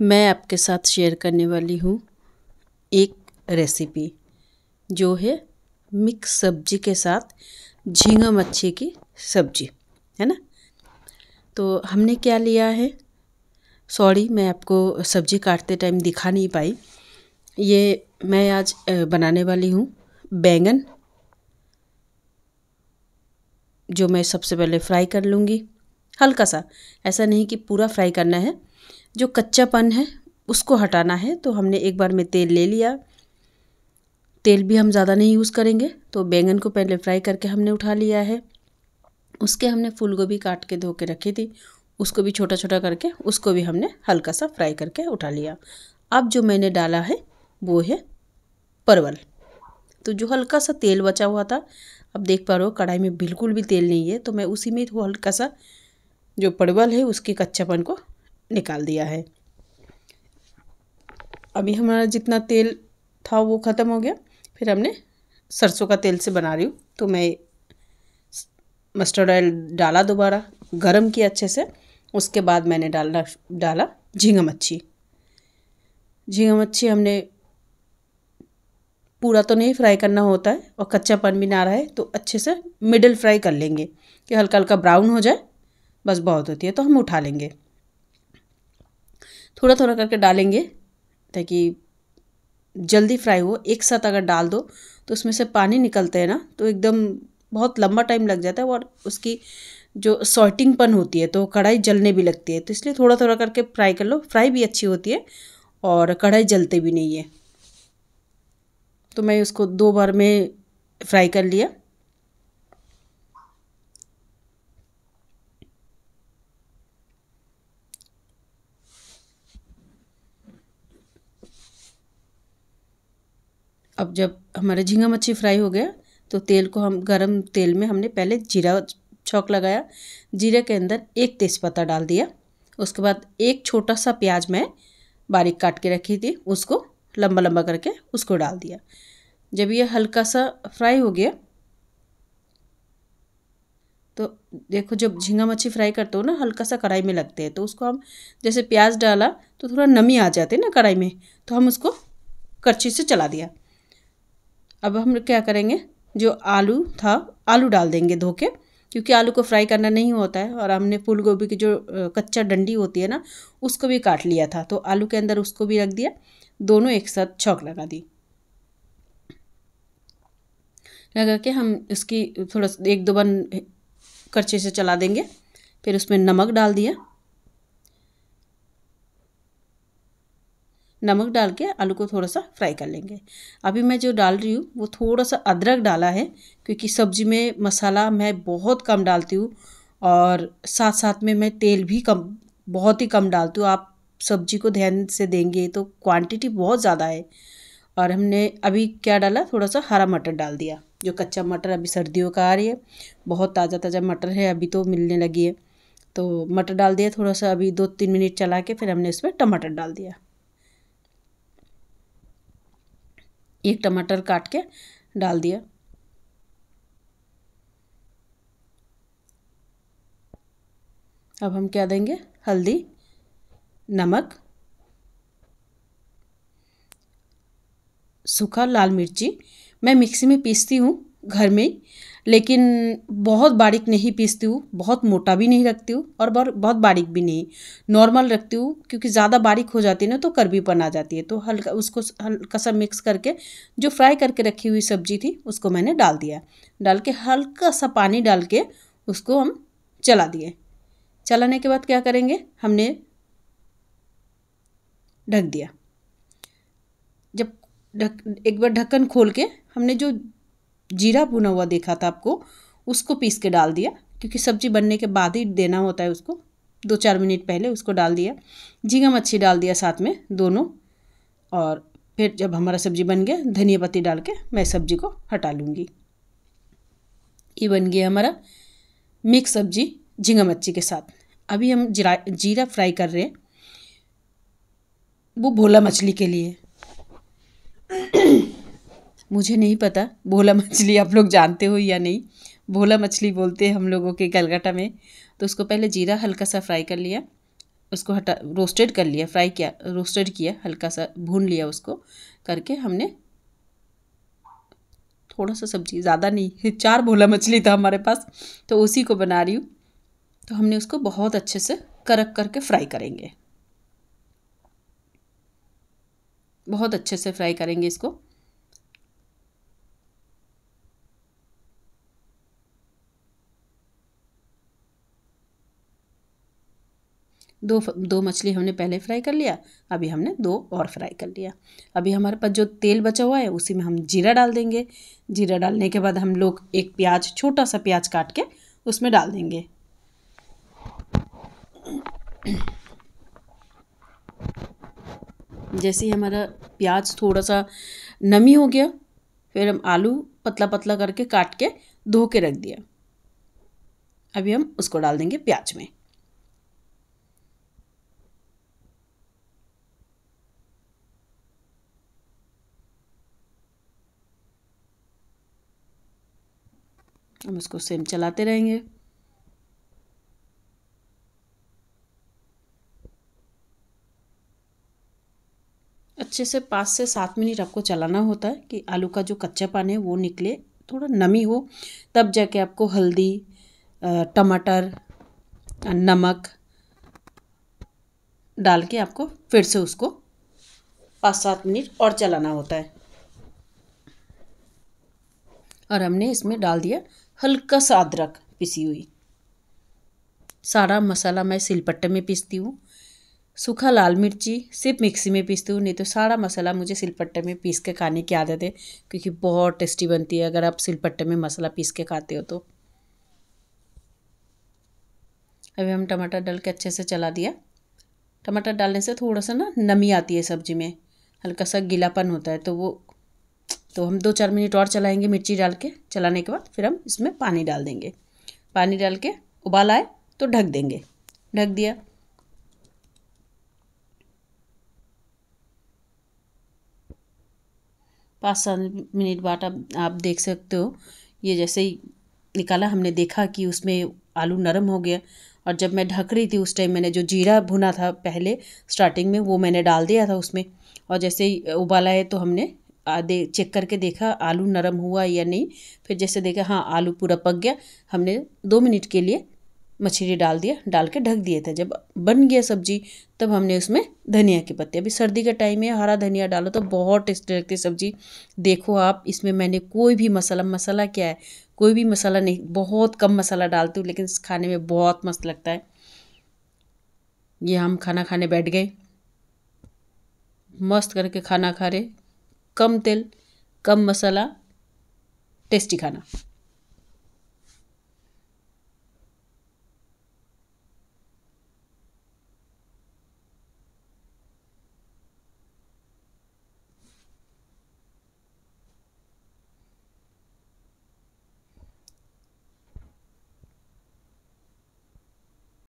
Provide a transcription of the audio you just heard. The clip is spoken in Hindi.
मैं आपके साथ शेयर करने वाली हूँ एक रेसिपी जो है मिक्स सब्जी के साथ झींगा मच्छी की सब्जी है ना तो हमने क्या लिया है सॉरी मैं आपको सब्जी काटते टाइम दिखा नहीं पाई ये मैं आज बनाने वाली हूँ बैंगन जो मैं सबसे पहले फ्राई कर लूँगी हल्का सा ऐसा नहीं कि पूरा फ्राई करना है जो कच्चापन है उसको हटाना है तो हमने एक बार में तेल ले लिया तेल भी हम ज़्यादा नहीं यूज़ करेंगे तो बैंगन को पहले फ्राई करके हमने उठा लिया है उसके हमने फूल गोभी काट के धो के रखी थी उसको भी छोटा छोटा करके उसको भी हमने हल्का सा फ्राई करके उठा लिया अब जो मैंने डाला है वो है परवल तो जो हल्का सा तेल बचा हुआ था अब देख पा रहे हो कढ़ाई में बिल्कुल भी तेल नहीं है तो मैं उसी में हल्का सा जो परवल है उसके कच्चापन को निकाल दिया है अभी हमारा जितना तेल था वो ख़त्म हो गया फिर हमने सरसों का तेल से बना रही हूँ तो मैं मस्टर्ड ऑयल डाला दोबारा गरम किया अच्छे से उसके बाद मैंने डालना डाला झींगा मच्छी झींगा मच्छी हमने पूरा तो नहीं फ्राई करना होता है और कच्चा पन भी ना रहा है तो अच्छे से मिडिल फ्राई कर लेंगे कि हल्का हल्का ब्राउन हो जाए बस बहुत होती है तो हम उठा लेंगे थोड़ा थोड़ा करके डालेंगे ताकि जल्दी फ्राई हो एक साथ अगर डाल दो तो उसमें से पानी निकलते हैं ना तो एकदम बहुत लंबा टाइम लग जाता है और उसकी जो सॉल्टिंगपन पन होती है तो कढ़ाई जलने भी लगती है तो इसलिए थोड़ा थोड़ा करके फ्राई कर लो फ्राई भी अच्छी होती है और कढ़ाई जलते भी नहीं है तो मैं उसको दो बार में फ्राई कर लिया अब जब हमारा झींगा मच्छी फ्राई हो गया तो तेल को हम गरम तेल में हमने पहले जीरा छौक लगाया जीरे के अंदर एक तेज़पत्ता डाल दिया उसके बाद एक छोटा सा प्याज मैं बारीक काट के रखी थी उसको लंबा लंबा करके उसको डाल दिया जब ये हल्का सा फ्राई हो गया तो देखो जब झींगा मच्छी फ्राई करते हो ना हल्का सा कढ़ाई में लगते हैं तो उसको हम जैसे प्याज डाला तो थोड़ा नमी आ जाती है ना कढ़ाई में तो हम उसको करछी से चला दिया अब हम क्या करेंगे जो आलू था आलू डाल देंगे धो के क्योंकि आलू को फ्राई करना नहीं होता है और हमने फूल गोभी की जो कच्चा डंडी होती है ना उसको भी काट लिया था तो आलू के अंदर उसको भी रख दिया दोनों एक साथ छौक लगा दी लगा के हम इसकी थोड़ा एक दो बार करछे से चला देंगे फिर उसमें नमक डाल दिया नमक डाल के आलू को थोड़ा सा फ्राई कर लेंगे अभी मैं जो डाल रही हूँ वो थोड़ा सा अदरक डाला है क्योंकि सब्जी में मसाला मैं बहुत कम डालती हूँ और साथ साथ में मैं तेल भी कम बहुत ही कम डालती हूँ आप सब्जी को ध्यान से देंगे तो क्वांटिटी बहुत ज़्यादा है और हमने अभी क्या डाला थोड़ा सा हरा मटर डाल दिया जो कच्चा मटर अभी सर्दियों का आ रही है बहुत ताज़ा ताज़ा मटर है अभी तो मिलने लगी है तो मटर डाल दिया थोड़ा सा अभी दो तीन मिनट चला के फिर हमने इसमें टमाटर डाल दिया एक टमाटर काट के डाल दिया अब हम क्या देंगे हल्दी नमक सूखा लाल मिर्ची मैं मिक्सी में पीसती हूँ घर में लेकिन बहुत बारीक नहीं पीसती हूँ बहुत मोटा भी नहीं रखती हूँ और बहुत बारीक भी नहीं नॉर्मल रखती हूँ क्योंकि ज़्यादा बारीक हो जाती है ना तो करबीपन आ जाती है तो हल्का उसको हल्का सा मिक्स करके जो फ्राई करके रखी हुई सब्जी थी उसको मैंने डाल दिया डाल के हल्का सा पानी डाल के उसको हम चला दिए चलाने के बाद क्या करेंगे हमने ढक दिया जब ढक एक बार ढक्कन खोल के हमने जो जीरा बुना हुआ देखा था आपको उसको पीस के डाल दिया क्योंकि सब्जी बनने के बाद ही देना होता है उसको दो चार मिनट पहले उसको डाल दिया झींगा मच्छी डाल दिया साथ में दोनों और फिर जब हमारा सब्जी बन गया धनिया पत्ती डाल के मैं सब्जी को हटा लूँगी ये बन गया हमारा मिक्स सब्जी झींगा मच्छी के साथ अभी हम जीरा जीरा फ्राई कर रहे हैं वो भोला मछली के लिए मुझे नहीं पता भोला मछली आप लोग जानते हो या नहीं भोला मछली बोलते हैं हम लोगों के गलगटा में तो उसको पहले जीरा हल्का सा फ्राई कर लिया उसको हटा रोस्टेड कर लिया फ्राई किया रोस्टेड किया हल्का सा भून लिया उसको करके हमने थोड़ा सा सब्जी ज़्यादा नहीं चार भोला मछली था हमारे पास तो उसी को बना रही हूँ तो हमने उसको बहुत अच्छे से करक करके फ्राई करेंगे बहुत अच्छे से फ्राई करेंगे इसको दो दो मछली हमने पहले फ्राई कर लिया अभी हमने दो और फ्राई कर लिया अभी हमारे पास जो तेल बचा हुआ है उसी में हम जीरा डाल देंगे जीरा डालने के बाद हम लोग एक प्याज छोटा सा प्याज काट के उसमें डाल देंगे जैसे ही हमारा प्याज थोड़ा सा नमी हो गया फिर हम आलू पतला पतला करके काट के धो के रख दिया अभी हम उसको डाल देंगे प्याज में हम इसको सेम चलाते रहेंगे अच्छे से पाँच से सात मिनट आपको चलाना होता है कि आलू का जो कच्चा पानी है वो निकले थोड़ा नमी हो तब जाके आपको हल्दी टमाटर नमक डाल के आपको फिर से उसको पाँच सात मिनट और चलाना होता है और हमने इसमें डाल दिया हल्का सा अदरक पिसी हुई सारा मसाला मैं सिलपट्टे में पीसती हूँ सूखा लाल मिर्ची सिर्फ मिक्सी में पीसती हूँ नहीं तो सारा मसाला मुझे सिलपट्टे में पीस के खाने की आदत है क्योंकि बहुत टेस्टी बनती है अगर आप सिलपट्टे में मसाला पीस के खाते हो तो अभी हम टमाटर डाल के अच्छे से चला दिया टमाटर डालने से थोड़ा सा ना नमी आती है सब्ज़ी में हल्का सा गीलापन होता है तो वो तो हम दो चार मिनट और चलाएंगे मिर्ची डाल के चलाने के बाद फिर हम इसमें पानी डाल देंगे पानी डाल के उबाल आए तो ढक देंगे ढक दिया पाँच सात मिनट बाद आप, आप देख सकते हो ये जैसे ही निकाला हमने देखा कि उसमें आलू नरम हो गया और जब मैं ढक रही थी उस टाइम मैंने जो जीरा भुना था पहले स्टार्टिंग में वो मैंने डाल दिया था उसमें और जैसे ही उबाला है तो हमने आधे चेक करके देखा आलू नरम हुआ या नहीं फिर जैसे देखा हाँ आलू पूरा पक गया हमने दो मिनट के लिए मछली डाल दिया डाल के ढक दिए थे जब बन गया सब्जी तब हमने उसमें धनिया के पत्ते अभी सर्दी का टाइम है हरा धनिया डालो तो बहुत टेस्टी लगती है सब्जी देखो आप इसमें मैंने कोई भी मसाला मसाला क्या है कोई भी मसाला नहीं बहुत कम मसाला डालती हूँ लेकिन खाने में बहुत मस्त लगता है ये हम खाना खाने बैठ गए मस्त करके खाना खा रहे कम तेल कम मसाला टेस्टी खाना